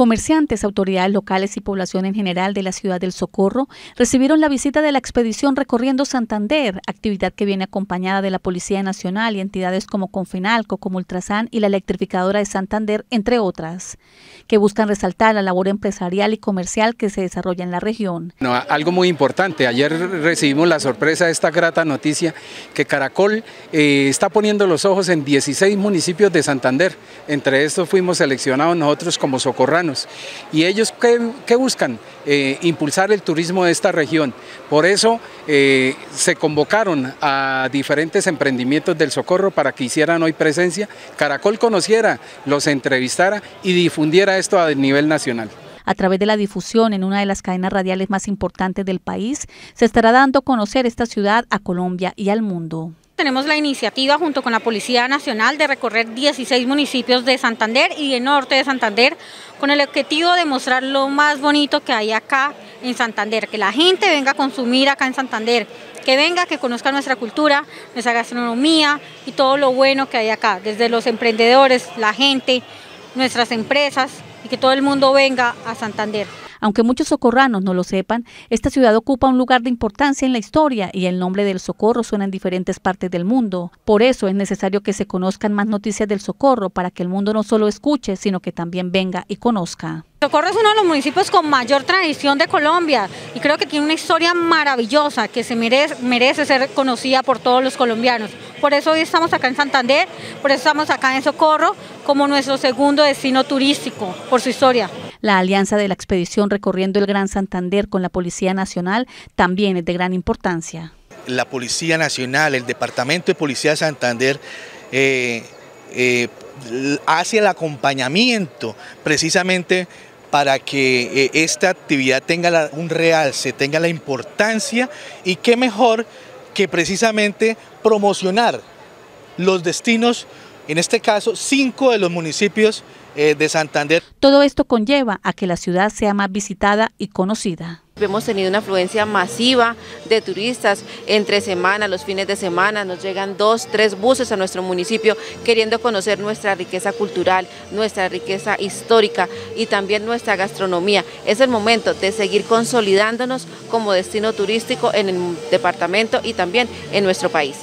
Comerciantes, autoridades locales y población en general de la ciudad del Socorro recibieron la visita de la expedición Recorriendo Santander, actividad que viene acompañada de la Policía Nacional y entidades como Confenalco, como Ultrasan y la electrificadora de Santander, entre otras, que buscan resaltar la labor empresarial y comercial que se desarrolla en la región. No, algo muy importante, ayer recibimos la sorpresa de esta grata noticia que Caracol eh, está poniendo los ojos en 16 municipios de Santander, entre estos fuimos seleccionados nosotros como socorranos ¿Y ellos qué, buscan? Eh, impulsar el turismo de esta región. Por eso eh, se convocaron a diferentes emprendimientos del Socorro para que hicieran hoy presencia, Caracol conociera, los entrevistara y difundiera esto a nivel nacional. A través de la difusión en una de las cadenas radiales más importantes del país, se estará dando a conocer esta ciudad a Colombia y al mundo. Tenemos la iniciativa junto con la Policía Nacional de recorrer 16 municipios de Santander y del norte de Santander con el objetivo de mostrar lo más bonito que hay acá en Santander, que la gente venga a consumir acá en Santander, que venga, que conozca nuestra cultura, nuestra gastronomía y todo lo bueno que hay acá, desde los emprendedores, la gente, nuestras empresas y que todo el mundo venga a Santander. Aunque muchos socorranos no lo sepan, esta ciudad ocupa un lugar de importancia en la historia y el nombre del socorro suena en diferentes partes del mundo. Por eso es necesario que se conozcan más noticias del socorro para que el mundo no solo escuche, sino que también venga y conozca. Socorro es uno de los municipios con mayor tradición de Colombia y creo que tiene una historia maravillosa que se merece, merece ser conocida por todos los colombianos. Por eso hoy estamos acá en Santander, por eso estamos acá en Socorro como nuestro segundo destino turístico por su historia. La alianza de la expedición recorriendo el Gran Santander con la Policía Nacional también es de gran importancia. La Policía Nacional, el Departamento de Policía de Santander, eh, eh, hace el acompañamiento precisamente para que eh, esta actividad tenga un realce, tenga la importancia y qué mejor que precisamente promocionar los destinos en este caso cinco de los municipios eh, de Santander. Todo esto conlleva a que la ciudad sea más visitada y conocida. Hemos tenido una afluencia masiva de turistas entre semana, los fines de semana, nos llegan dos, tres buses a nuestro municipio queriendo conocer nuestra riqueza cultural, nuestra riqueza histórica y también nuestra gastronomía. Es el momento de seguir consolidándonos como destino turístico en el departamento y también en nuestro país.